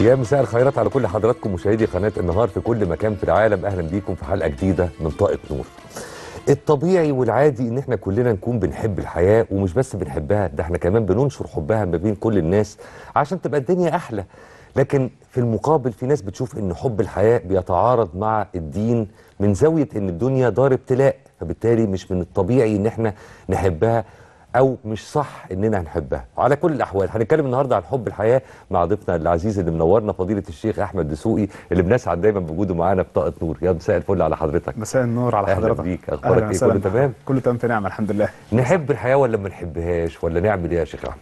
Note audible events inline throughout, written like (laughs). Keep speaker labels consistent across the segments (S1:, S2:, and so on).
S1: يا مساء الخيرات على كل حضراتكم مشاهدي قناة النهار في كل مكان في العالم أهلا بيكم في حلقة جديدة من طاقة نور الطبيعي والعادي ان احنا كلنا نكون بنحب الحياه ومش بس بنحبها ده احنا كمان بننشر حبها ما بين كل الناس عشان تبقى الدنيا احلى لكن في المقابل في ناس بتشوف ان حب الحياه بيتعارض مع الدين من زاويه ان الدنيا دار ابتلاء فبالتالي مش من الطبيعي ان احنا نحبها او مش صح اننا هنحبها على كل الاحوال هنتكلم النهارده عن حب الحياه مع ضيفنا العزيز اللي منورنا فضيله الشيخ احمد دسوقي اللي بنسعد دايما بوجوده معانا بطاقه نور يا مساء الفل على حضرتك مساء النور على حضرتك اهلا بيك اخبارك ايه كله تمام
S2: كله تمام في نعمه الحمد لله
S1: نحب الحياه ولا ما نحبهاش ولا نعمل ايه يا شيخ احمد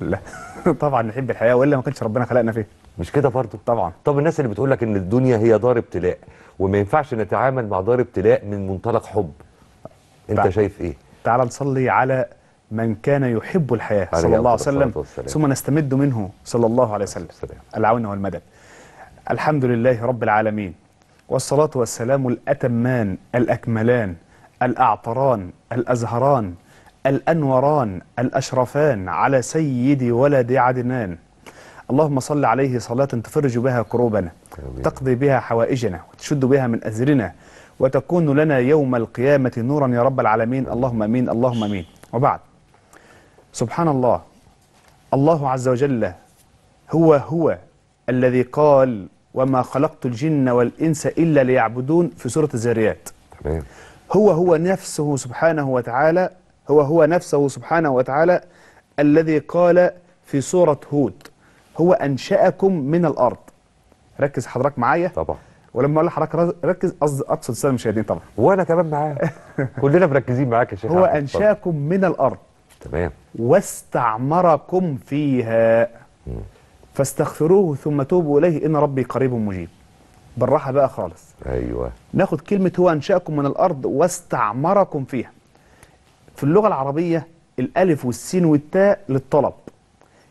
S1: لا
S2: (laughs) طبعا نحب الحياه والا ما كانش ربنا خلقنا فيها
S1: مش كده برضه طبعا طب الناس اللي بتقول لك ان الدنيا هي دار ابتلاء وما ينفعش نتعامل
S2: مع دار ابتلاء من منطلق حب انت شايف ايه تعال نصلي على من كان يحب الحياة صلى الله عليه وسلم ثم نستمد منه صلى الله عليه وسلم العون والمدد الحمد لله رب العالمين والصلاة والسلام الأتمان الأكملان الأعطران الأزهران الأنوران الأشرفان على سيد ولد عدنان اللهم صل عليه صلاة تفرج بها كروبنا تقضي بها حوائجنا وتشد بها من أزرنا وتكون لنا يوم القيامة نورا يا رب العالمين اللهم أمين اللهم أمين وبعد سبحان الله الله عز وجل هو هو الذي قال وما خلقت الجن والإنس إلا ليعبدون في سورة الزريات تمام هو هو نفسه سبحانه وتعالى هو هو نفسه سبحانه وتعالى الذي قال في سورة هود هو أنشأكم من الأرض ركز حضرتك معايا طبعا ولما اقول لحضرتك ركز قصد اقصد الساده المشاهدين طبعا وانا كمان معاك (laughs) كلنا مركزين معاك يا شيخ هو انشاكم من الارض تمام واستعمركم فيها فاستغفروه ثم توبوا إليه إن ربي قريب مجيب بالراحة بقى خالص أيوة ناخد كلمة هو أنشأكم من الأرض واستعمركم فيها في اللغة العربية الألف والسين والتاء للطلب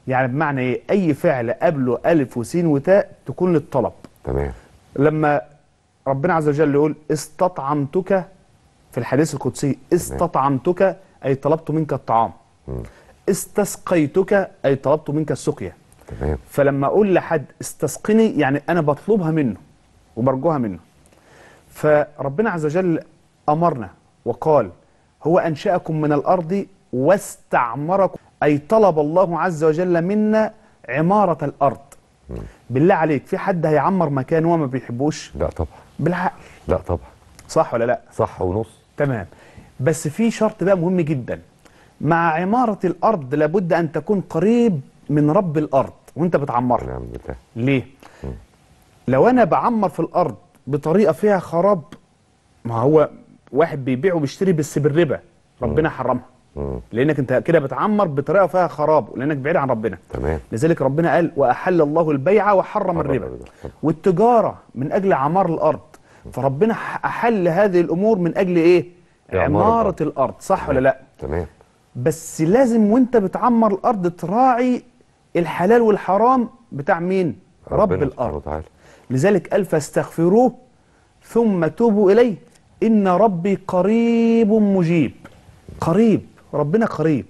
S2: يعني بمعنى إيه أي فعل قبله ألف وسين وتاء تكون للطلب تمام لما ربنا عز وجل يقول استطعمتك في الحديث القدسي استطعمتك أي طلبت منك الطعام استسقيتك أي طلبت منك السقيا تمام فلما أقول لحد استسقني يعني أنا بطلبها منه وبرجوها منه فربنا عز وجل أمرنا وقال هو أنشأكم من الأرض واستعمركم أي طلب الله عز وجل منا عمارة الأرض م. بالله عليك في حد هيعمر مكان هو ما بيحبوش لا طبعا بالعقل لا طبعا صح ولا لا صح ونص تمام بس في شرط بقى مهم جدا مع عمارة الأرض لابد أن تكون قريب من رب الأرض وأنت بتعمرها نعم ليه؟ م. لو أنا بعمر في الأرض بطريقة فيها خراب ما هو واحد بيبيع وبيشتري بس بالربا ربنا حرمها لأنك أنت كده بتعمر بطريقة فيها خراب لأنك بعيد عن ربنا تمام لذلك ربنا قال وأحل الله البيع وحرم الربا والتجارة من أجل عمار الأرض فربنا أحل هذه الأمور من أجل إيه؟ عمارة الأرض صح تمام. ولا لأ؟ تمام بس لازم وانت بتعمر الأرض تراعي الحلال والحرام بتاع مين؟ رب الأرض تعالى. لذلك قال فاستغفروه ثم توبوا إليه إن ربي قريب مجيب قريب ربنا قريب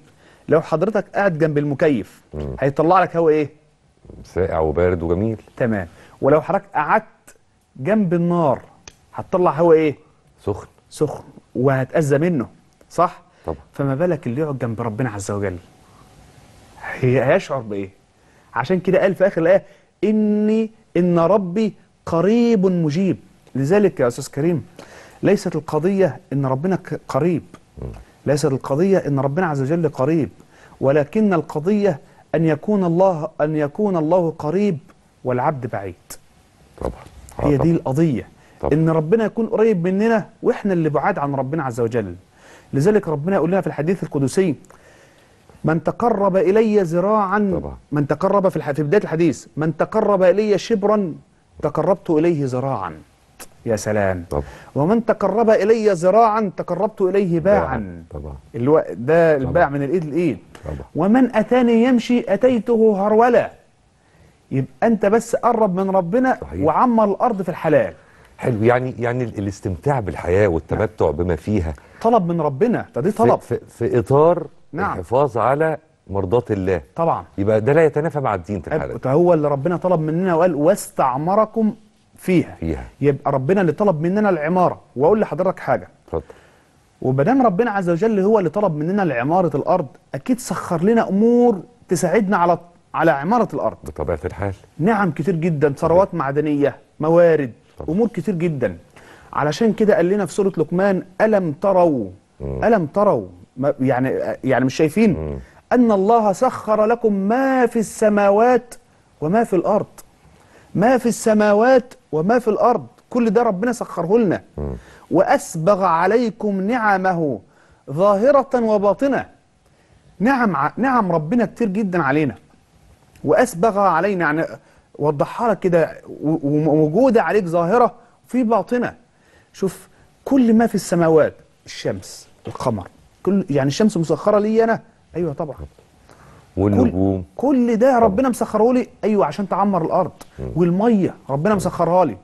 S2: لو حضرتك قاعد جنب المكيف مم. هيطلع لك هواء ايه؟ ساقع وبارد وجميل تمام ولو حضرتك قعدت جنب النار هتطلع هواء ايه؟ سخن سخن وهتأذى منه صح؟ طبعا فما بالك اللي يقعد جنب ربنا عز وجل هيشعر بإيه؟ عشان كده قال في آخر الآية إني إن ربي قريب مجيب لذلك يا أستاذ كريم ليست القضية إن ربنا قريب ليست القضية إن ربنا عز وجل قريب ولكن القضية أن يكون الله أن يكون الله قريب والعبد بعيد طبعا آه، هي دي القضية طب. ان ربنا يكون قريب مننا واحنا اللي بعاد عن ربنا عز وجل لذلك ربنا يقول لنا في الحديث القدسي من تقرب الي ذراعا طبعا. من تقرب في, الح... في بدايه الحديث من تقرب الي شبرا تقربت اليه ذراعا يا سلام طبعا. ومن تقرب الي ذراعا تقربت اليه باعا طبعا. الو... ده الباع من الايد لايد ومن اتاني يمشي اتيته هروله يبقى انت بس قرب من ربنا صحيح. وعمر الارض في الحلال حلو يعني يعني الاستمتاع
S1: بالحياه والتمتع نعم. بما فيها
S2: طلب من ربنا ده دي طلب
S1: في, في, في اطار نعم. الحفاظ على مرضاة الله طبعا يبقى ده لا يتنافى مع الدين في الحالة
S2: هو اللي ربنا طلب مننا وقال واستعمركم فيها فيها يبقى ربنا اللي طلب مننا العمارة واقول لحضرتك حاجة اتفضل ومادام ربنا عز وجل هو اللي طلب مننا لعمارة الأرض أكيد سخر لنا أمور تساعدنا على على عمارة الأرض بطبيعة الحال نعم كتير جدا ثروات معدنية موارد امور كتير جدا علشان كده قال لنا في سوره لقمان الم تروا الم تروا يعني يعني مش شايفين ان الله سخر لكم ما في السماوات وما في الارض ما في السماوات وما في الارض كل ده ربنا سخره لنا واسبغ عليكم نعمه ظاهره وباطنه نعم نعم ربنا كتير جدا علينا واسبغ علينا يعني وضحها لك كده وموجوده عليك ظاهره في باطنه شوف كل ما في السماوات الشمس القمر كل يعني الشمس مسخره لي انا ايوه طبعا
S1: والنجوم
S2: كل, كل ده ربنا مسخره لي ايوه عشان تعمر الارض والميه ربنا مسخرها لي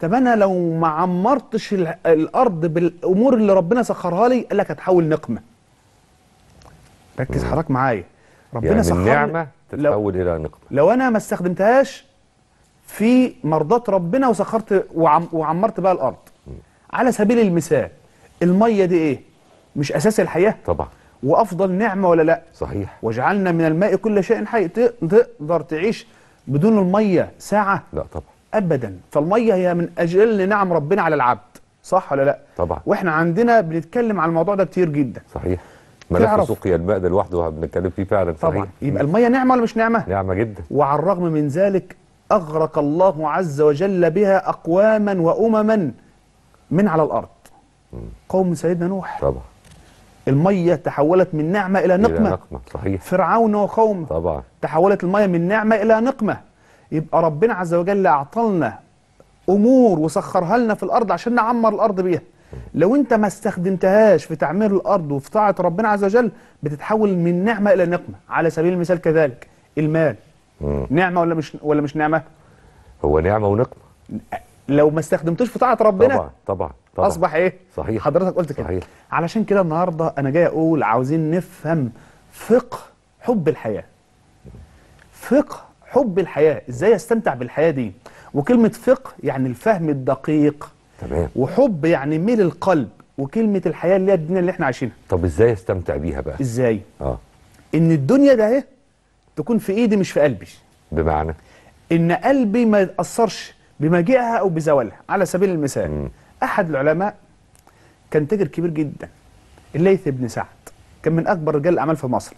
S2: طب انا لو ما عمرتش الارض بالامور اللي ربنا سخرها لي قال لك هتحول نقمه ركز حضرتك معايا ربنا يعني سخر النعمه
S1: تتحول الى نقمه
S2: لو انا ما استخدمتهاش في مرضات ربنا وسخرت وعم وعمرت بقى الارض على سبيل المثال الميه دي ايه مش اساس الحياه طبعا وافضل نعمه ولا لا صحيح وجعلنا من الماء كل شيء حي تقدر تعيش بدون الميه ساعه لا طبعا ابدا فالميه هي من اجل نعم ربنا على العبد صح ولا لا طبعا واحنا عندنا بنتكلم على الموضوع ده كتير جدا صحيح ملف سقيا الماء ده لوحده بنتكلم فيه فعلا صحيح طبعا يبقى الميه نعمه ولا مش نعمه نعمه جدا وعلى الرغم من ذلك أغرق الله عز وجل بها أقواما وأمما من على الأرض قوم سيدنا نوح طبعا المية تحولت من نعمة إلى نقمة, إلى نقمة. صحيح. فرعون وقومه طبعا تحولت المية من نعمة إلى نقمة يبقى ربنا عز وجل أعطلنا أمور وسخرها لنا في الأرض عشان نعمر الأرض بيها لو أنت ما استخدمتهاش في تعمير الأرض وفي طاعة ربنا عز وجل بتتحول من نعمة إلى نقمة على سبيل المثال كذلك المال مم. نعمه ولا مش ولا مش نعمه هو نعمه ونقمه لو ما استخدمتوش في طاعه ربنا طبعا طبعا طبعا اصبح ايه صحيح حضرتك قلت كده صحيح. علشان كده النهارده انا جاي اقول عاوزين نفهم فقه حب الحياه فقه حب الحياه ازاي استمتع بالحياه دي وكلمه فقه يعني الفهم الدقيق تمام وحب يعني ميل القلب وكلمه الحياه اللي هي الدنيا اللي احنا عايشينها طب ازاي استمتع بيها بقى ازاي اه ان الدنيا ده اهي تكون في ايدي مش في قلبي بمعنى ان قلبي ما يتاثرش بمجيئها او بزوالها على سبيل المثال م. احد العلماء كان تاجر كبير جدا الليث بن سعد كان من اكبر رجال الاعمال في مصر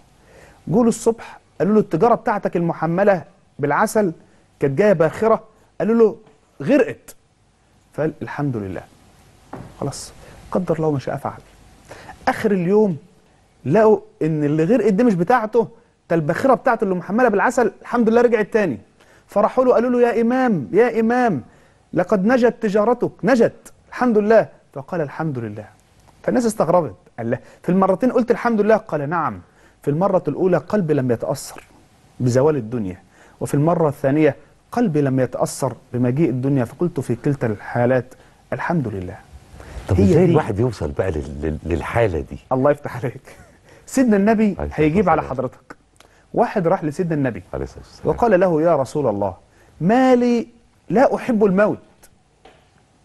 S2: جوله الصبح قالوا له التجاره بتاعتك المحمله بالعسل كانت جايه باخره قالوا له غرقت فقال الحمد لله خلاص قدر الله ما شاء فعل اخر اليوم لقوا ان اللي غرقت دي مش بتاعته ده الباخره بتاعته اللي محمله بالعسل الحمد لله رجعت تاني فراحوا له قالوا له يا امام يا امام لقد نجت تجارتك نجت الحمد لله فقال الحمد لله فالناس استغربت قال له في المرتين قلت الحمد لله قال نعم في المرة الأولى قلبي لم يتأثر بزوال الدنيا وفي المرة الثانية قلبي لم يتأثر بمجيء الدنيا فقلت في كلتا الحالات الحمد لله طب ازاي الواحد يوصل بقى للحالة دي الله يفتح عليك سيدنا النبي هيجيب على حضرتك واحد راح لسيدنا النبي وقال له يا رسول الله ما لي لا أحب الموت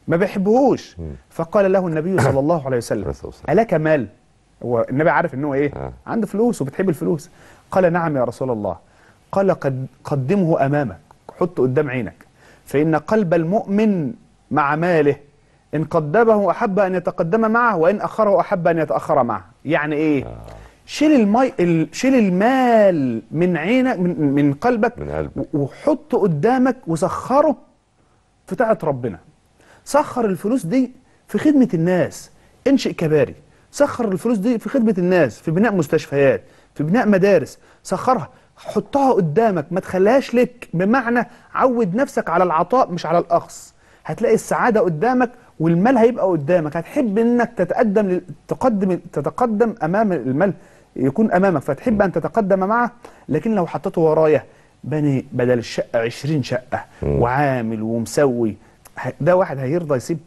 S2: ما بيحبهوش فقال له النبي صلى الله عليه وسلم ألك مال هو النبي عارف ان هو ايه آه. عنده فلوس وبتحب الفلوس قال نعم يا رسول الله قال قد قدمه امامك حطه قدام عينك فان قلب المؤمن مع ماله ان قدمه احب ان يتقدم معه وان اخره احب ان يتاخر معه يعني ايه آه. شيل المي شيل المال من عينك من, من قلبك من قلبك وحطه قدامك وسخره في طاعه ربنا سخر الفلوس دي في خدمه الناس انشئ كباري سخر الفلوس دي في خدمه الناس في بناء مستشفيات في بناء مدارس سخرها حطها قدامك ما تخليهاش لك بمعنى عود نفسك على العطاء مش على الاخص هتلاقي السعاده قدامك والمال هيبقى قدامك هتحب انك تتقدم تقدم تتقدم امام المال يكون امامك فتحب ان تتقدم معه لكن لو حطيته ورايا بني بدل الشقه 20 شقه وعامل ومسوي ده واحد هيرضى يسيب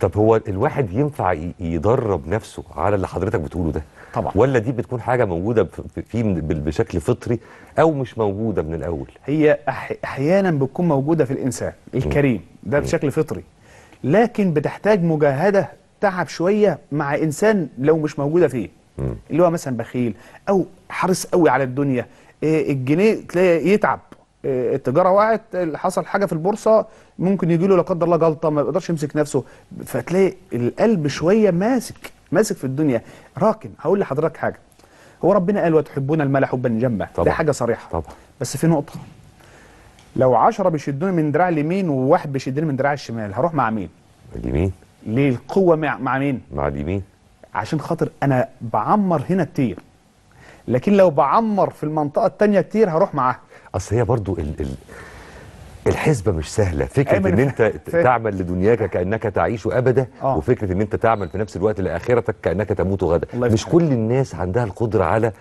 S2: طب هو الواحد
S1: ينفع يدرب نفسه على اللي حضرتك بتقوله ده طبعا ولا دي بتكون حاجه موجوده
S2: فيه بشكل فطري او مش موجوده من الاول هي احيانا بتكون موجوده في الانسان الكريم ده بشكل فطري لكن بتحتاج مجاهده تعب شويه مع انسان لو مش موجوده فيه اللي هو مثلا بخيل او حريص قوي على الدنيا آه، الجنيه تلاقي يتعب آه، التجاره وقعت حصل حاجه في البورصه ممكن يجي له لا قدر الله جلطه ما يقدرش يمسك نفسه فتلاقي القلب شويه ماسك ماسك في الدنيا راكن هقول لحضرتك حاجه هو ربنا قال وتحبون المال حبا جما دي حاجه صريحه طبعا بس في نقطه لو 10 بيشدوني من دراع اليمين وواحد بيشدني من دراع الشمال هروح مع مين اليمين ليه القوه مع مع مين مع اليمين عشان خاطر انا بعمر هنا كتير لكن لو بعمر في المنطقه الثانيه كتير هروح معاها اصل هي برضو ال ال
S1: الحسبه مش سهله فكره ان انت (laughs) تعمل لدنياك كانك تعيش ابدا آه. وفكره ان انت تعمل في نفس الوقت لاخرتك كانك تموت غدا مش كل الناس عندها القدره على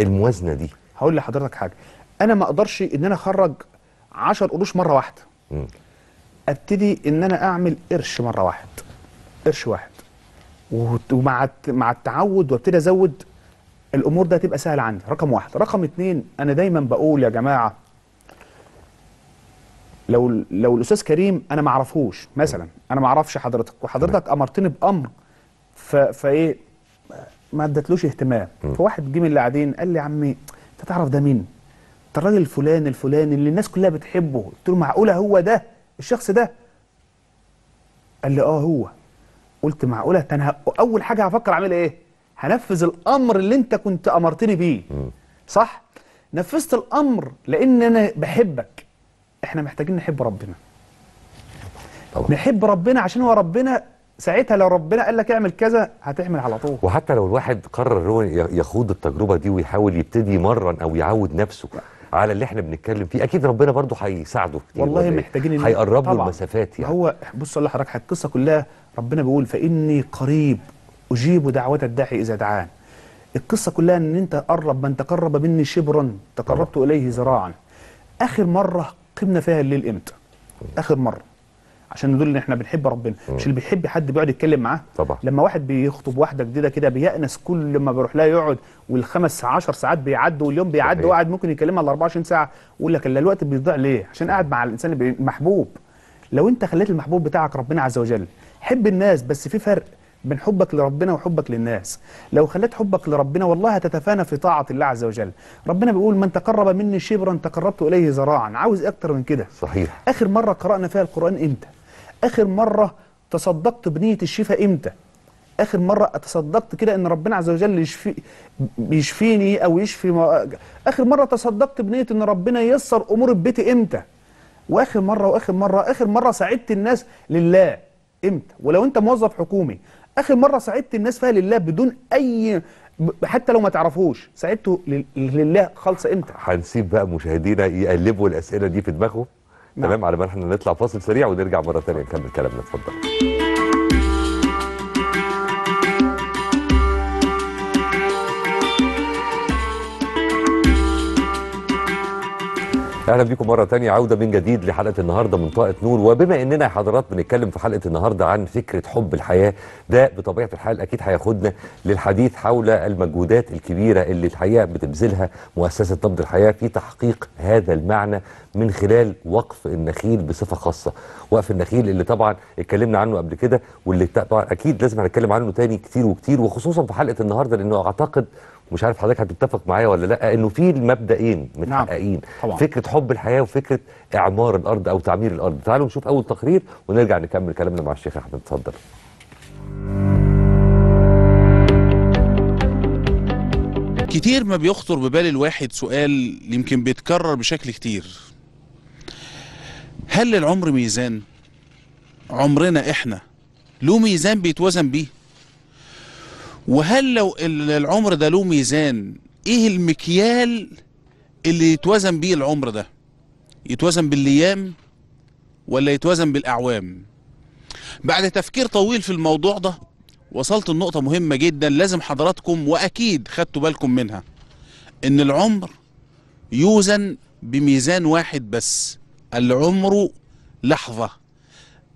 S2: الموازنه دي هقول لحضرتك حاجه انا ما اقدرش ان انا اخرج 10 قروش مره واحده م. ابتدي ان انا اعمل قرش مره واحد قرش واحد ومع مع التعود وابتدي ازود الامور ده تبقى سهله عندي رقم واحد رقم اتنين انا دايما بقول يا جماعه لو لو الاستاذ كريم انا ما اعرفهوش مثلا انا ما اعرفش حضرتك وحضرتك امرتني بامر فايه ما ادتلوش اهتمام فواحد جه من اللي قاعدين قال لي يا عمي انت تعرف ده مين؟ ده الراجل الفلاني الفلاني اللي الناس كلها بتحبه قلت له معقوله هو ده الشخص ده؟ قال لي اه هو قلت معقوله انا اول حاجه هفكر اعمل ايه هنفذ الامر اللي انت كنت امرتني بيه صح نفذت الامر لان انا بحبك احنا محتاجين نحب ربنا طبعا. نحب ربنا عشان هو ربنا ساعتها لو ربنا قال لك اعمل كذا هتعمل على طول
S1: وحتى لو الواحد قرر هو يخوض التجربه دي ويحاول يبتدي يمرن او يعود نفسه على اللي احنا بنتكلم فيه اكيد ربنا برضه هيساعده
S2: كتير والله إيه؟ محتاجين هيقرب له المسافات يعني هو بص اقول لحضرتك القصه كلها ربنا بيقول فإني قريب أجيب دعوة الداعي إذا دعان القصة كلها أن أنت قرب من تقرب مني شبرا تقربت إليه ذراعا آخر مرة قمنا فيها الليل إمتى آخر مرة عشان ندل ان احنا بنحب ربنا مم. مش اللي بيحب حد بيقعد يتكلم معاه طبعا لما واحد بيخطب واحده جديده كده بيأنس كل ما بيروح لها يقعد والخمس عشر ساعات بيعدوا واليوم بيعدوا وقاعد ممكن يكلمها ال 24 ساعه ويقول لك الوقت بيضيع ليه عشان قاعد مع الانسان اللي محبوب لو انت خليت المحبوب بتاعك ربنا عز وجل حب الناس بس في فرق بين حبك لربنا وحبك للناس لو خليت حبك لربنا والله هتتفانى في طاعة الله عز وجل ربنا بيقول من تقرب مني شبرا تقربت إليه ذراعا عاوز أكتر من كده صحيح آخر مرة قرأنا فيها القرآن إمتى آخر مرة تصدقت بنية الشفاء إمتى آخر مرة تصدقت كده إن ربنا عز وجل يشفي بيشفيني أو يشفي ما... آخر مرة تصدقت بنية إن ربنا ييسر أمور البيت إمتى واخر مره واخر مره اخر مره ساعدت الناس لله امتى ولو انت موظف حكومي اخر مره ساعدت الناس فيها لله بدون اي حتى لو ما تعرفوش ساعدته لله خالصه امتى
S1: هنسيب بقى مشاهدينا يقلبوا الاسئله دي في دماغهم نعم. تمام على ما احنا نطلع فاصل سريع ونرجع مره ثانيه نكمل كلامنا اتفضل اهلا بيكم مره تانية عوده من جديد لحلقه النهارده من طاقه نور وبما اننا يا حضرات بنتكلم في حلقه النهارده عن فكره حب الحياه ده بطبيعه الحال اكيد هياخدنا للحديث حول المجهودات الكبيره اللي الحقيقه بتبذلها مؤسسه نبض الحياه في تحقيق هذا المعنى من خلال وقف النخيل بصفه خاصه وقف النخيل اللي طبعا اتكلمنا عنه قبل كده واللي طبعا اكيد لازم هنتكلم عنه تاني كتير وكتير وخصوصا في حلقه النهارده لانه اعتقد مش عارف حضرتك هتتفق معايا ولا لا انه في المبدئين نعم، متحققين نعم. طبعا. فكره حب الحياه وفكره اعمار الارض او تعمير الارض تعالوا نشوف اول تقرير ونرجع نكمل كلامنا مع الشيخ احمد اتفضل
S3: كتير ما بيخطر ببال الواحد سؤال يمكن بيتكرر بشكل كتير هل العمر ميزان عمرنا احنا له ميزان بيتوزن بيه وهل لو العمر ده له ميزان ايه المكيال اللي يتوزن بيه العمر ده يتوزن بالايام ولا يتوزن بالاعوام بعد تفكير طويل في الموضوع ده وصلت لنقطه مهمه جدا لازم حضراتكم واكيد خدتوا بالكم منها ان العمر يوزن بميزان واحد بس العمر لحظه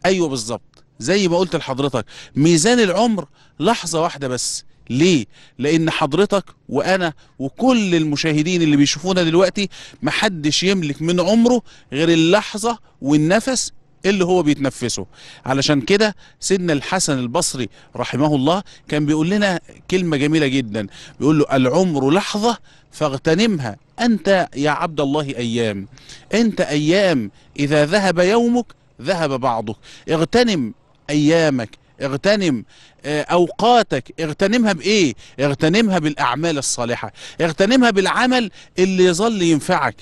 S3: ايوه بالظبط زي ما قلت لحضرتك ميزان العمر لحظة واحدة بس ليه؟ لأن حضرتك وأنا وكل المشاهدين اللي بيشوفونا دلوقتي محدش يملك من عمره غير اللحظة والنفس اللي هو بيتنفسه علشان كده سيدنا الحسن البصري رحمه الله كان بيقول لنا كلمة جميلة جدا بيقول له العمر لحظة فاغتنمها أنت يا عبد الله أيام أنت أيام إذا ذهب يومك ذهب بعضك اغتنم ايامك اغتنم آه، اوقاتك اغتنمها بايه اغتنمها بالاعمال الصالحه اغتنمها بالعمل اللي يظل ينفعك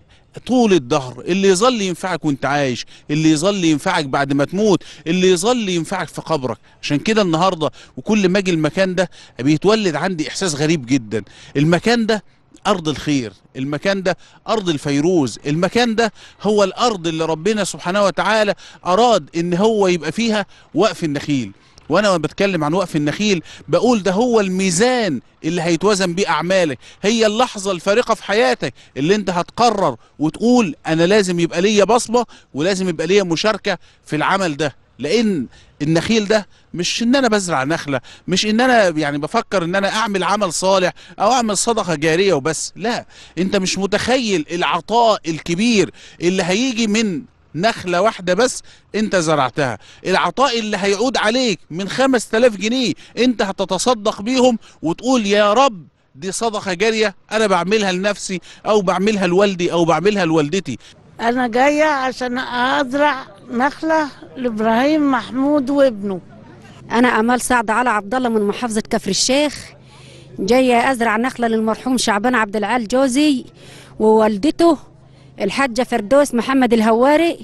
S3: طول الدهر اللي يظل ينفعك وانت عايش اللي يظل ينفعك بعد ما تموت اللي يظل ينفعك في قبرك عشان كده النهارده وكل ما اجي المكان ده بيتولد عندي احساس غريب جدا المكان ده أرض الخير المكان ده أرض الفيروز المكان ده هو الأرض اللي ربنا سبحانه وتعالى أراد إن هو يبقى فيها وقف النخيل وانا بتكلم عن وقف النخيل بقول ده هو الميزان اللي هيتوزن بيه اعمالك هي اللحظه الفارقه في حياتك اللي انت هتقرر وتقول انا لازم يبقى ليا بصمه ولازم يبقى ليا مشاركه في العمل ده لان النخيل ده مش ان انا بزرع نخله مش ان انا يعني بفكر ان انا اعمل عمل صالح او اعمل صدقه جاريه وبس لا انت مش متخيل العطاء الكبير اللي هيجي من نخلة واحدة بس انت زرعتها العطاء اللي هيعود عليك من 5000 جنيه انت هتتصدق بيهم وتقول يا رب دي صدقة جارية انا بعملها لنفسي او بعملها لوالدي او بعملها لوالدتي
S4: أنا جاية عشان أزرع نخلة لإبراهيم محمود وابنه أنا أمال سعد على عبد الله من محافظة كفر الشيخ جاية أزرع نخلة للمرحوم شعبان عبد العال جوزي ووالدته الحاجة فردوس محمد الهواري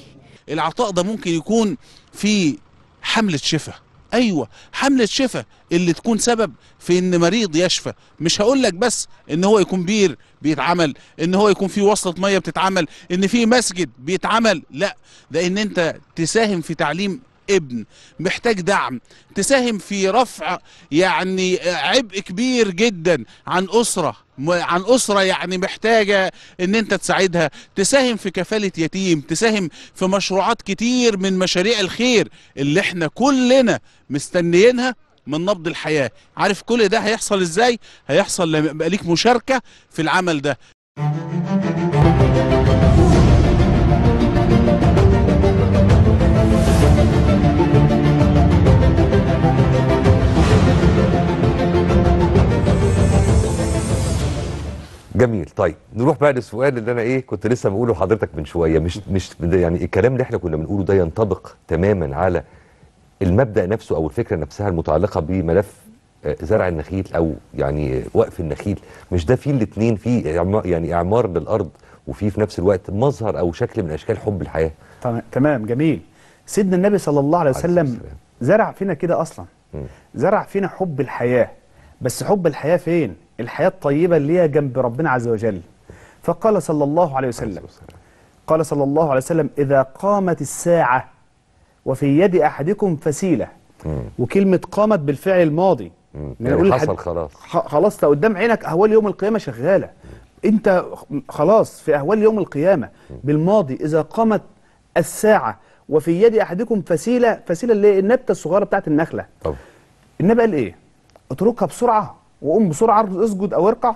S3: العطاء ده ممكن يكون في حملة شفاء ايوه حمله شفاء اللي تكون سبب في ان مريض يشفى مش هقول لك بس ان هو يكون بير بيتعمل ان هو يكون في وصله ميه بتتعمل ان في مسجد بيتعمل لا ده ان انت تساهم في تعليم ابن محتاج دعم تساهم في رفع يعني عبء كبير جدا عن أسرة عن أسرة يعني محتاجة إن أنت تساعدها تساهم في كفالة يتيم تساهم في مشروعات كتير من مشاريع الخير اللي احنا كلنا مستنيينها من نبض الحياة عارف كل ده هيحصل إزاي؟ هيحصل لما يبقى ليك مشاركة في العمل ده
S1: جميل طيب نروح بقى للسؤال اللي انا ايه كنت لسه بقوله لحضرتك من شويه مش مش يعني الكلام اللي احنا كنا بنقوله ده ينطبق تماما على المبدا نفسه او الفكره نفسها المتعلقه بملف آه، زرع النخيل او يعني وقف النخيل مش ده في الاثنين في يعني اعمار للارض وفي في نفس الوقت مظهر او شكل من اشكال حب الحياه
S2: تمام جميل سيدنا النبي صلى الله عليه وسلم زرع فينا كده اصلا زرع فينا حب الحياه بس حب الحياه فين الحياة الطيبة اللي هي جنب ربنا عز وجل فقال صلى الله عليه وسلم قال صلى الله عليه وسلم إذا قامت الساعة وفي يد أحدكم فسيلة وكلمة قامت بالفعل الماضي يعني حصل خلاص خلاص قدام عينك أهوال يوم القيامة شغالة أنت خلاص في أهوال يوم القيامة بالماضي إذا قامت الساعة وفي يد أحدكم فسيلة فسيلة اللي هي النبتة الصغيرة بتاعت النخلة طب النبي قال إيه؟ اتركها بسرعة وقوم بسرعة اسجد أو اركع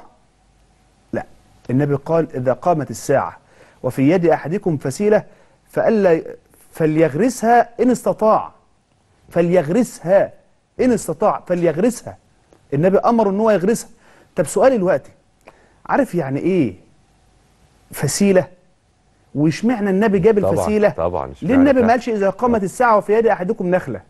S2: لا النبي قال إذا قامت الساعة وفي يد أحدكم فسيلة فألا فليغرسها إن استطاع فليغرسها إن استطاع فليغرسها النبي أمر إن هو يغرسها طب سؤالي دلوقتي عارف يعني إيه فسيلة واشمعنى النبي جاب الفسيلة
S1: طبعا ليه النبي ما قالش
S2: إذا قامت الساعة وفي يد أحدكم نخلة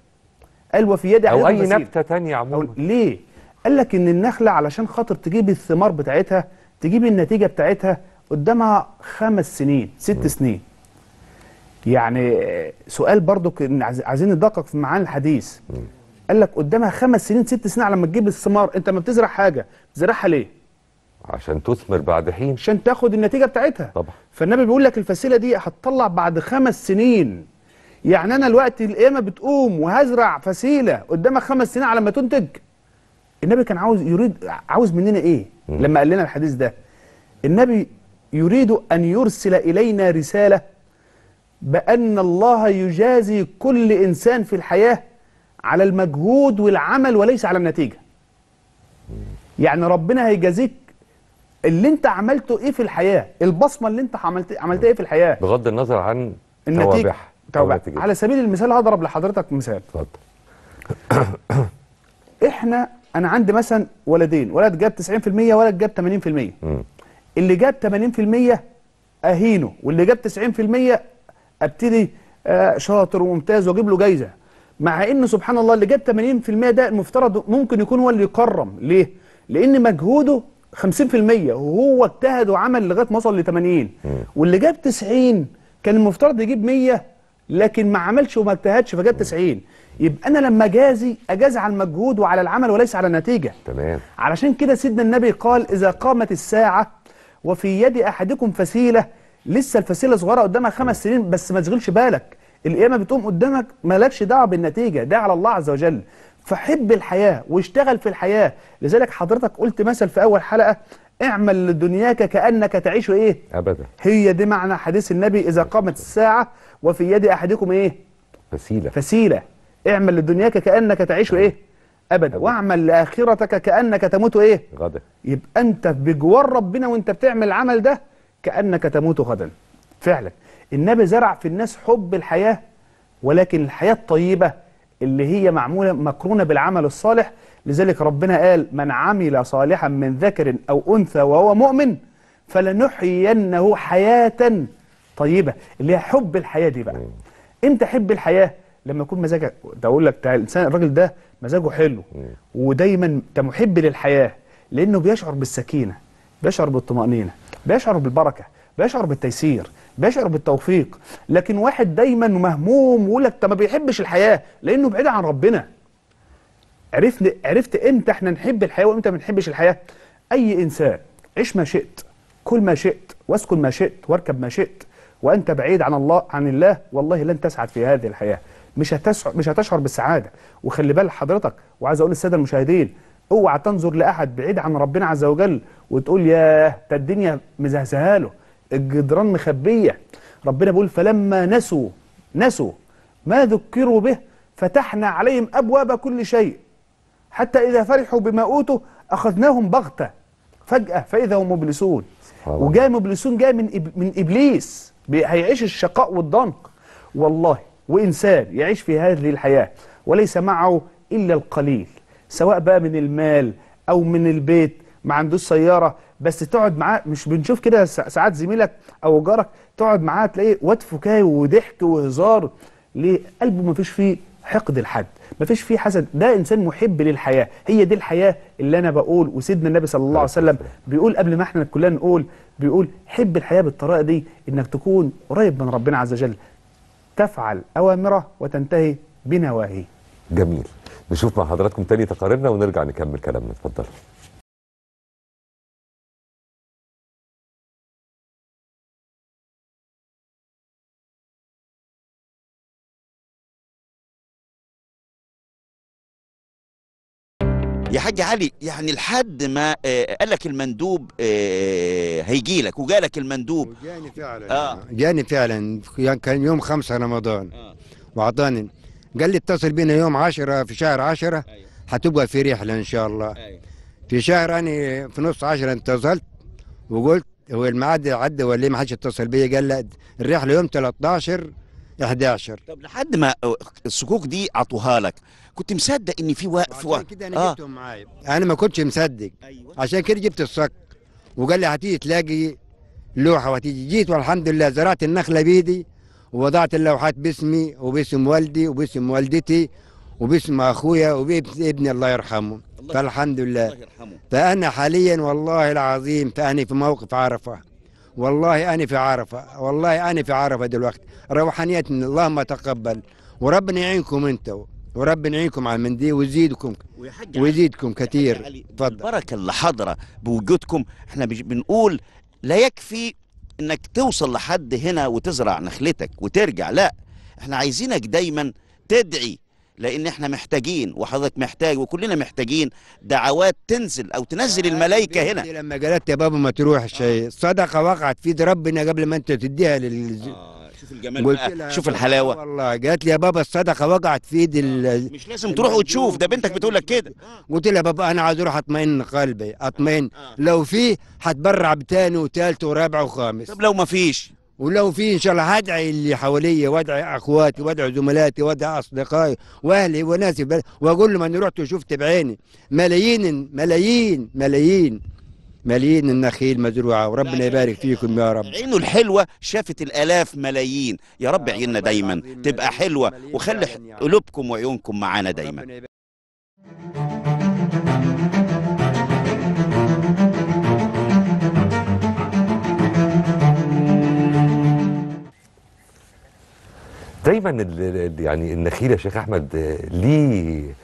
S2: قال وفي يد أحدكم أو أي نبتة تانية عموما ليه قال لك ان النخله علشان خاطر تجيب الثمار بتاعتها تجيب النتيجه بتاعتها قدامها خمس سنين ست سنين يعني سؤال برضو عايزين ندقق في معاني الحديث قال لك قدامها خمس سنين ست سنين على ما تجيب الثمار انت ما بتزرع حاجه زرعها ليه عشان تثمر بعد حين عشان تاخد النتيجه بتاعتها طبعا فالنبي بيقول لك الفسيله دي هتطلع بعد خمس سنين يعني انا الوقت القيامه بتقوم وهزرع فسيله قدامها خمس سنين على ما تنتج النبي كان عاوز يريد عاوز مننا ايه مم. لما قال لنا الحديث ده النبي يريد ان يرسل الينا رساله بان الله يجازي كل انسان في الحياه على المجهود والعمل وليس على النتيجه يعني ربنا هيجازيك اللي انت عملته ايه في الحياه البصمه اللي انت عملت عملتها ايه في الحياه
S1: بغض النظر عن النتيجه
S2: توابع على سبيل المثال هضرب لحضرتك مثال اتفضل احنا انا عندي مثلا ولدين ولد جاب 90% ولد جاب 80% مم. اللي جاب 80% اهينه واللي جاب 90% ابتدي آه، شاطر وممتاز واجيب له جايزه مع ان سبحان الله اللي جاب 80% ده المفترض ممكن يكون هو اللي يكرم ليه لان مجهوده 50% وهو اجتهد وعمل لغايه ما وصل ل 80 واللي جاب 90 كان المفترض يجيب 100 لكن ما عملش وما اجتهدش فجاب 90 يبقى انا لما اجازي اجازي على المجهود وعلى العمل وليس على النتيجه تمام علشان كده سيدنا النبي قال اذا قامت الساعه وفي يد احدكم فسيله لسه الفسيله صغيره قدامها خمس سنين بس ما تشغلش بالك القيامه بتقوم قدامك مالكش دعوه بالنتيجه ده على الله عز وجل فحب الحياه واشتغل في الحياه لذلك حضرتك قلت مثل في اول حلقه اعمل لدنياك كأنك تعيش إيه أبدا هي دي معنى حديث النبي إذا قامت الساعة وفي يد أحدكم إيه فسيلة فسيلة اعمل لدنياك كأنك تعيش إيه أبدا, أبدا. واعمل لآخرتك كأنك تموت إيه غدا يبقى أنت بجوار ربنا وأنت بتعمل العمل ده كأنك تموت غدا فعلا النبي زرع في الناس حب الحياة ولكن الحياة الطيبة اللي هي معمولة مقرونة بالعمل الصالح لذلك ربنا قال من عمل صالحا من ذكر أو أنثى وهو مؤمن فلنحيينه حياة طيبة اللي هي حب الحياة دي بقى امتى حب الحياة لما يكون مزاجك ده اقول لك الانسان الراجل ده مزاجه حلو ودايما انت محب للحياة لأنه بيشعر بالسكينة بيشعر بالطمأنينة بيشعر بالبركة بيشعر بالتيسير بيشعر بالتوفيق لكن واحد دايما مهموم ويقول لك ما بيحبش الحياه لانه بعيد عن ربنا عرفت عرفت امتى احنا نحب الحياه وامتى ما نحبش الحياه اي انسان عيش ما شئت كل ما شئت واسكن ما شئت واركب ما شئت وانت بعيد عن الله عن الله والله لن تسعد في هذه الحياه مش هتسعر مش هتشعر بالسعاده وخلي بالك حضرتك وعايز اقول للساده المشاهدين اوعى تنظر لاحد بعيد عن ربنا عز وجل وتقول ياه ده الدنيا مزهزهاله الجدران مخبية ربنا بيقول فلما نسوا نسوا ما ذكروا به فتحنا عليهم أبواب كل شيء حتى إذا فرحوا بما أوتوا أخذناهم بغتة فجأة فإذا هم مبلسون وجاي مبلسون جاي من إب... من إبليس هيعيش الشقاء والضنك والله وإنسان يعيش في هذه الحياة وليس معه إلا القليل سواء بقى من المال أو من البيت ما عندوش سياره بس تقعد معاه مش بنشوف كده ساعات زميلك او جارك تقعد معاه تلاقيه واد فكاهي وضحك وهزار ليه قلبه ما فيش فيه حقد لحد ما فيش فيه حسد ده انسان محب للحياه هي دي الحياه اللي انا بقول وسيدنا النبي صلى الله عليه وسلم بيقول قبل ما احنا كلنا نقول بيقول حب الحياه بالطريقه دي انك تكون قريب من ربنا عز وجل تفعل اوامره وتنتهي بنواهيه
S1: جميل نشوف مع حضراتكم
S2: تاني تقاريرنا ونرجع نكمل كلامنا اتفضلوا
S4: الحاج علي يعني لحد ما آه، قال لك المندوب آه، هيجي لك وجالك المندوب جاني فعلا آه. جاني فعلا يعني كان يوم 5 رمضان آه. واعطاني قال لي اتصل بينا يوم 10 في شهر 10 أيوه. هتبقى في رحله ان شاء الله أيوه. في شهر انا في نص 10 اتصلت وقلت هو الميعاد عدى ولا ليه ما حدش اتصل بيا قال لا الرحله يوم 13 11 طب لحد ما آه، الصكوك دي عطوها لك كنت مصدق ان في وقف عشان كده انا آه. جبتهم معايا انا ما كنتش مصدق أيوة. عشان كده جبت الصك وقال لي هتيجي تلاقي لوحه وهتيجي جيت والحمد لله زرعت النخله بيدي ووضعت اللوحات باسمي وباسم والدي وباسم والدتي وباسم اخويا وبابني الله يرحمه الله فالحمد لله الله يرحمه. فانا حاليا والله العظيم فاني في موقف عرفه والله انا في عرفه والله انا في عرفه دلوقتي روحانيتنا اللهم تقبل وربنا يعينكم انتوا ورب نعيكم على المنديل ويزيدكم ويزيدكم كثير تفضل البركه اللي حاضره بوجودكم احنا بنقول لا يكفي انك توصل لحد هنا وتزرع نخلتك وترجع لا احنا عايزينك دايما تدعي لان احنا محتاجين وحضرتك محتاج وكلنا محتاجين دعوات تنزل او تنزل الملائكه هنا لما قالت يا بابا ما تروحش آه. صدقه وقعت في ايد ربنا قبل ما انت تديها لل آه. شوف الجمال بقى شوف الحلاوه والله جات لي يا بابا الصدقه وقعت في ايد آه، مش لازم تروح وتشوف ده بنتك بتقول لك كده قلت لها بابا انا عايز اروح اطمئن قلبي اطمئن آه، آه. لو في هتبرع بتاني وتالت ورابع وخامس طب لو ما فيش ولو في ان شاء الله هدعي اللي حواليا وادعي اخواتي وادعي زملاتي وادعي اصدقائي واهلي وناسي واقول لهم انا رحت وشفت بعيني ملايين ملايين ملايين ملايين النخيل مزروعة وربنا يبارك فيكم يا رب عينه الحلوة شافت الآلاف ملايين يا رب عيننا دايما تبقى حلوة وخلي قلوبكم وعيونكم معانا دايما
S1: دايما يعني النخيل يا شيخ احمد آه، ليه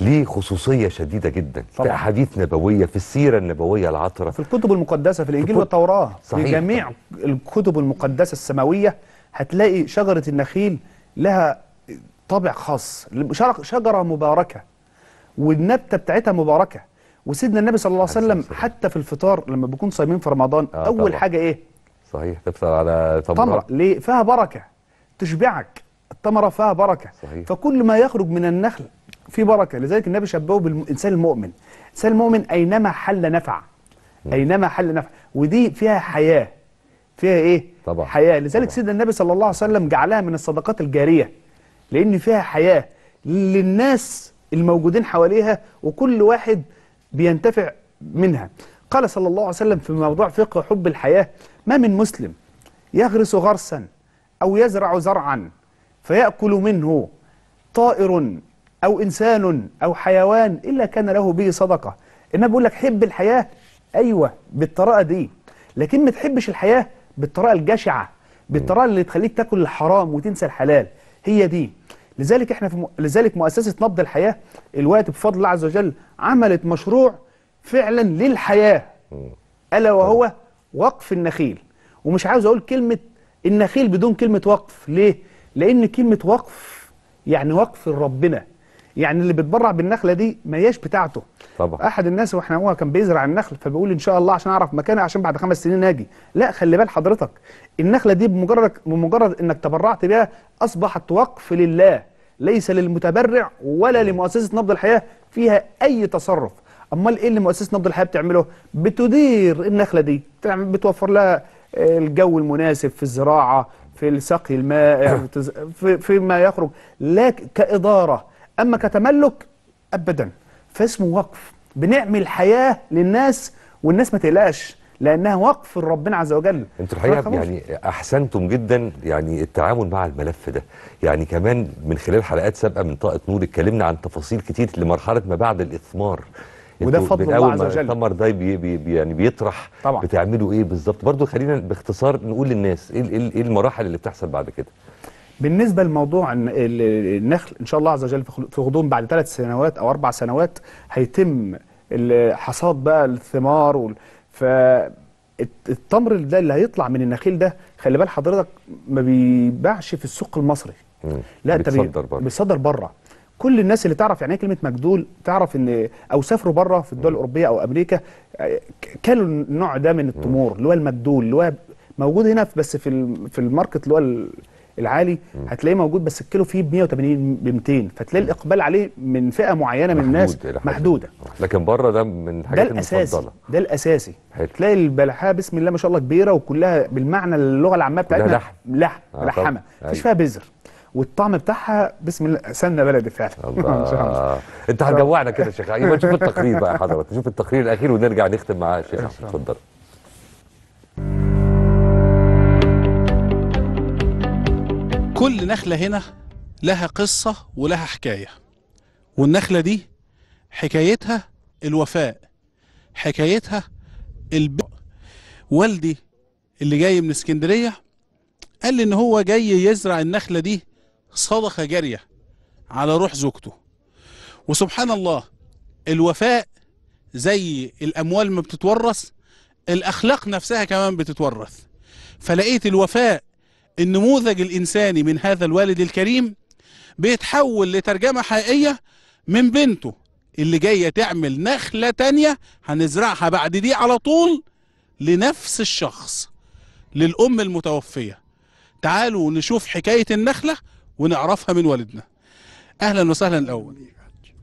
S1: ليه خصوصيه شديده جدا طبعا. في احاديث نبويه في السيره النبويه العطره في
S2: الكتب المقدسه في الانجيل في والتوراه صحيح. في جميع الكتب المقدسه السماويه هتلاقي شجره النخيل لها طابع خاص شجره مباركه والنبته بتاعتها مباركه وسيدنا النبي صلى الله عليه وسلم حتى في الفطار لما بيكون صايمين في رمضان آه اول طبعا. حاجه ايه صحيح
S1: تفطر على تمره تمره
S2: ليه فيها بركه تشبعك التمره فيها بركه صحيح. فكل ما يخرج من النخل في بركة لذلك النبي شبهه بالإنسان المؤمن الإنسان المؤمن أينما حل نفع أينما حل نفع ودي فيها حياة فيها إيه طبعا. حياة لذلك طبعا. سيدنا النبي صلى الله عليه وسلم جعلها من الصدقات الجارية لأن فيها حياة للناس الموجودين حواليها وكل واحد بينتفع منها قال صلى الله عليه وسلم في موضوع فقه حب الحياة ما من مسلم يغرس غرسا أو يزرع زرعا فيأكل منه طائر أو إنسان أو حيوان إلا كان له به صدقة إنما بيقول لك حب الحياة أيوة بالطريقة دي لكن ما تحبش الحياة بالطريقة الجشعة بالطريقة اللي تخليك تاكل الحرام وتنسى الحلال هي دي لذلك احنا في م... لذلك مؤسسة نبض الحياة الوقت بفضل الله عز وجل عملت مشروع فعلا للحياة ألا وهو وقف النخيل ومش عاوز أقول كلمة النخيل بدون كلمة وقف ليه؟ لأن كلمة وقف يعني وقف لربنا يعني اللي بيتبرع بالنخله دي ما هياش بتاعته طبعا احد الناس واحنا هو كان بيزرع النخل فبيقول ان شاء الله عشان اعرف مكانها عشان بعد خمس سنين اجي لا خلي بال حضرتك النخله دي بمجرد بمجرد انك تبرعت بها اصبحت وقف لله ليس للمتبرع ولا لمؤسسه نبض الحياه فيها اي تصرف امال ايه اللي مؤسسه نبض الحياه بتعمله بتدير النخله دي بتوفر لها آه، الجو المناسب في الزراعه في سقي الماء (coughs) فيما يخرج لا كاداره أما كتملك أبدا فاسمه وقف بنعمل حياة للناس والناس ما تقلقش لانها وقف لربنا عز وجل انتوا الحقيقه يعني
S1: احسنتم جدا يعني التعامل مع الملف ده يعني كمان من خلال حلقات سابقه من طاقه نور اتكلمنا عن تفاصيل كتير لمرحله ما بعد الاثمار وده فضل الله عز وجل الثمر ده بي بي يعني بيطرح طبعا. بتعملوا
S2: ايه بالظبط برضو خلينا باختصار نقول للناس ايه, إيه, إيه المراحل اللي بتحصل بعد كده بالنسبه لموضوع النخل ان شاء الله عز وجل في غضون بعد ثلاث سنوات او اربع سنوات هيتم حصاد بقى الثمار وال... ف التمر ده اللي هيطلع من النخيل ده خلي بال حضرتك ما بيباعش في السوق المصري مم. لا بيتصدر بره بيصدر بره كل الناس اللي تعرف يعني ايه كلمه مجدول تعرف ان او سافروا بره في الدول الاوروبيه او امريكا كلوا النوع ده من التمور اللي هو المجدول اللي هو موجود هنا بس في في الماركت اللي هو العالي هتلاقيه موجود بس الكيلو فيه ب 180 ب 200 فتلاقي الاقبال عليه من فئه معينه من الناس محدوده
S1: لكن بره ده من الحاجات ده الاساسي المفضلة.
S2: ده الاساسي هتلاقي البلحاء بسم الله ما شاء الله كبيره وكلها بالمعنى اللغه العاميه بتاعتنا لحم لحم آه، لحمه ملحمه أيوة. مفيش فيها بذر والطعم بتاعها بسم الله سنه بلدي فعلا الله (laughs) انت هتجوعنا كده يا شيخ يبقى أيوة، نشوف التقرير بقى يا
S1: حضرتك نشوف التقرير الاخير ونرجع نختم معاه يا شيخ اتفضل
S3: كل نخلة هنا لها قصة ولها حكاية والنخلة دي حكايتها الوفاء حكايتها الب... والدي اللي جاي من اسكندرية قال لي ان هو جاي يزرع النخلة دي صدقة جارية على روح زوجته وسبحان الله الوفاء زي الاموال ما بتتورث الاخلاق نفسها كمان بتتورث فلقيت الوفاء النموذج الإنساني من هذا الوالد الكريم بيتحول لترجمة حقيقية من بنته اللي جاية تعمل نخلة تانية هنزرعها بعد دي على طول لنفس الشخص للأم المتوفية تعالوا نشوف حكاية النخلة ونعرفها من والدنا أهلا وسهلا الأول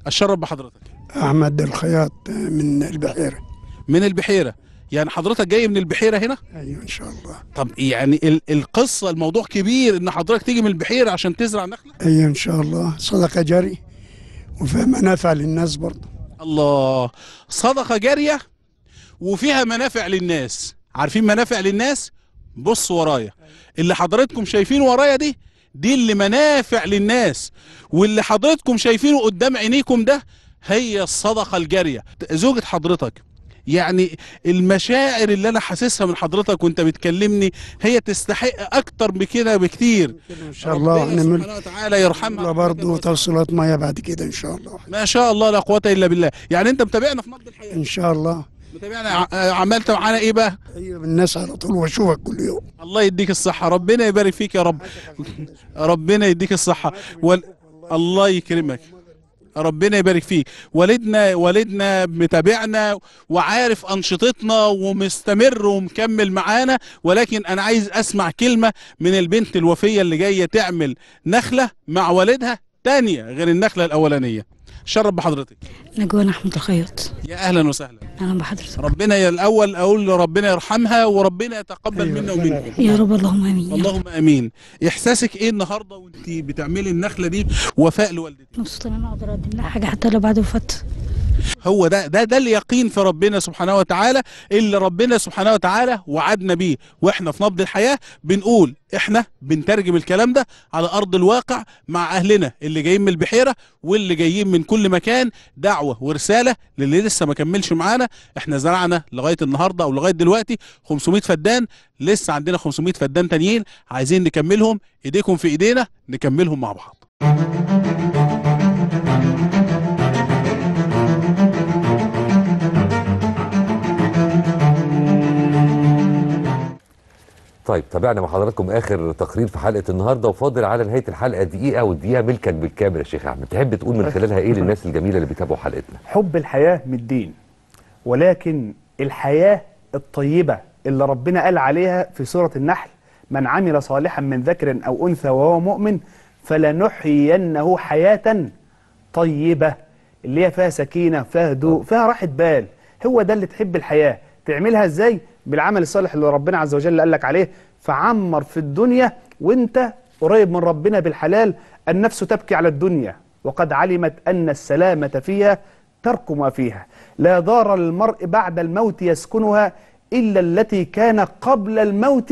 S3: أشرف بحضرتك
S4: أحمد الخياط
S3: من البحيرة من البحيرة يعني حضرتك جاي من البحيره هنا ايوه ان شاء الله طب يعني ال القصه الموضوع كبير ان حضرتك تيجي من البحيره عشان تزرع نخله
S4: ايوه ان شاء الله صدقه جاريه وفيها منافع للناس برضه
S3: الله صدقه جاريه وفيها منافع للناس عارفين منافع للناس بص ورايا اللي حضرتكم شايفين ورايا دي دي اللي منافع للناس واللي حضرتكم شايفينه قدام عينيكم ده هي الصدقه الجاريه زوجة حضرتك يعني المشاعر اللي انا حاسسها من حضرتك وانت بتكلمني هي تستحق اكتر بكده بكتير ان شاء الله ربنا سبحانه وتعالى يرحمنا برضه توصيلات ميه بعد كده ان شاء الله ما شاء الله لا قوه الا بالله يعني انت متابعنا في مجد الحياه ان شاء الله متابعنا آه، عملت معانا ايه بقى؟ ايوه الناس على طول واشوفك كل يوم الله يديك الصحه ربنا يبارك فيك يا رب ربنا يديك الصحه وال... الله يكرمك ربنا يبارك فيك والدنا والدنا متابعنا وعارف انشطتنا ومستمر ومكمل معانا ولكن انا عايز اسمع كلمه من البنت الوفيه اللي جايه تعمل نخله مع والدها تانية غير النخله الاولانيه شرب بحضرتك
S4: نجوان احمد الخياط
S3: يا اهلا وسهلا اهلا بحضرتك ربنا يا الاول اقول ربنا يرحمها وربنا يتقبل أيوة. منا ومنك يا رب
S4: اللهم امين
S3: اللهم امين احساسك ايه النهارده وانت بتعملي النخله دي وفاء لوالدتك
S4: مبسوطه ان انا اقدر اقدم لها حاجه حتى لو بعد وفاتها
S3: هو ده ده ده اليقين في ربنا سبحانه وتعالى اللي ربنا سبحانه وتعالى وعدنا بيه واحنا في نبض الحياه بنقول احنا بنترجم الكلام ده على ارض الواقع مع اهلنا اللي جايين من البحيره واللي جايين من كل مكان دعوه ورساله للي لسه ما كملش معانا احنا زرعنا لغايه النهارده او لغايه دلوقتي 500 فدان لسه عندنا 500 فدان تانيين عايزين نكملهم ايديكم في ايدينا نكملهم مع بعض
S1: طيب تابعنا مع حضراتكم اخر تقرير في حلقه النهارده وفاضل على نهايه الحلقه دقيقه والدقيقه ملكك بالكامل يا شيخ احمد تحب تقول من خلالها ايه للناس الجميله اللي بيتابعوا حلقتنا
S2: حب الحياه من الدين ولكن الحياه الطيبه اللي ربنا قال عليها في سوره النحل من عمل صالحا من ذكر او انثى وهو مؤمن فلنحيينه حياه طيبه اللي هي فيها سكينه فيها هدوء فيها راحه بال هو ده اللي تحب الحياه تعملها ازاي بالعمل الصالح اللي ربنا عز وجل قال لك عليه فعمر في الدنيا وانت قريب من ربنا بالحلال النفس تبكي على الدنيا وقد علمت أن السلامة فيها ترك ما فيها لا دار المرء بعد الموت يسكنها إلا التي كان قبل الموت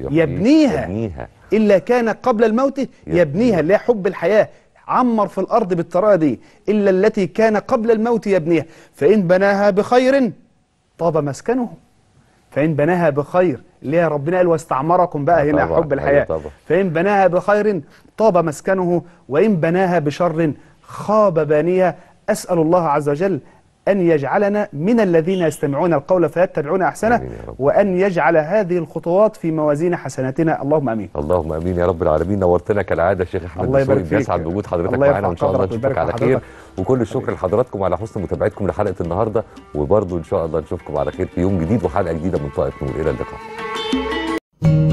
S2: يبنيها, يبنيها. إلا كان قبل الموت يبنيها, لا حب الحياة عمر في الأرض بالطريقة دي إلا التي كان قبل الموت يبنيها فإن بناها بخير طاب مسكنه فإن بناها بخير اللي هي ربنا قال واستعمركم بقى هنا حب أيوة الحياة فإن بناها بخير طاب مسكنه وإن بناها بشر خاب بانيها أسأل الله عز وجل أن يجعلنا من الذين يستمعون القول فيتبعون أحسنه وأن يجعل هذه الخطوات في موازين حسناتنا اللهم أمين
S1: اللهم أمين يا رب العالمين نورتنا كالعاده شيخ أحمد الله يبارك فيك يسعد بوجود حضرتك معانا وإن شاء الله نشوفك على خير وكل الشكر لحضراتكم على حسن متابعتكم لحلقة النهاردة وبرضه إن شاء الله نشوفكم على خير في يوم جديد وحلقة جديدة من طائف نور إلى اللقاء